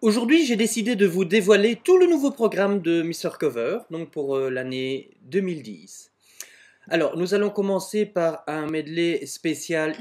Aujourd'hui, j'ai décidé de vous dévoiler tout le nouveau programme de Mr. Cover, donc pour euh, l'année 2010. Alors, nous allons commencer par un medley spécial...